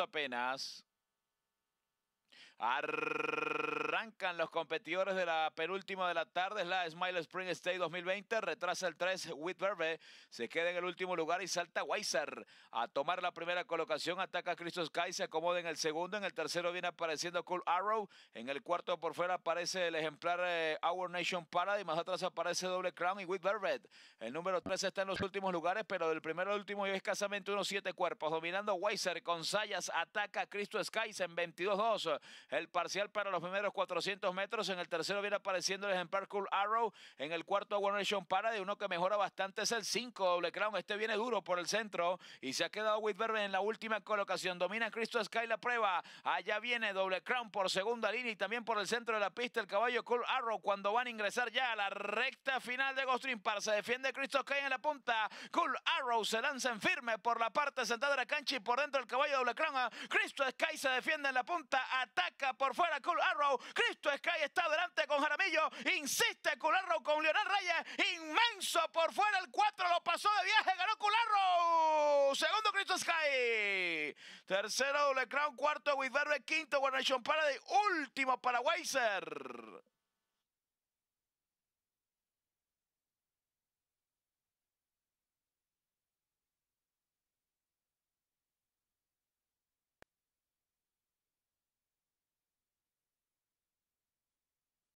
apenas. Ar los competidores de la penúltima de la tarde, es la Smile Spring State 2020, retrasa el 3, Whitverbe se queda en el último lugar y salta Weiser a tomar la primera colocación, ataca a Christos Sky, se acomoda en el segundo, en el tercero viene apareciendo Cool Arrow, en el cuarto por fuera aparece el ejemplar eh, Our Nation Paradise, más atrás aparece Doble Crown y Whitverbe, el número 3 está en los últimos lugares, pero del primero al último lleva escasamente unos 7 cuerpos, dominando Weiser con Sayas, ataca a Christos Sky en 22-2, el parcial para los primeros cuatro 400 metros. En el tercero viene apareciendo el ejemplar Cool Arrow. En el cuarto, One Nation Para. De uno que mejora bastante es el 5, Doble Crown. Este viene duro por el centro y se ha quedado verb en la última colocación. Domina Cristo Sky la prueba. Allá viene Doble Crown por segunda línea y también por el centro de la pista el caballo Cool Arrow cuando van a ingresar ya a la recta final de Ghost Par. Se defiende Cristo Sky en la punta. Cool Arrow se lanza en firme por la parte sentada de la cancha y por dentro el caballo Doble Crown. Cristo Sky se defiende en la punta. Ataca por fuera Cool Arrow. Cristo Sky está delante con Jaramillo. Insiste Cularro con Leonel Reyes. Inmenso por fuera el 4. Lo pasó de viaje. Ganó Cularro. Segundo Cristo Sky. Tercero Double Cuarto Wizard Quinto para Paradise. Último para Weiser.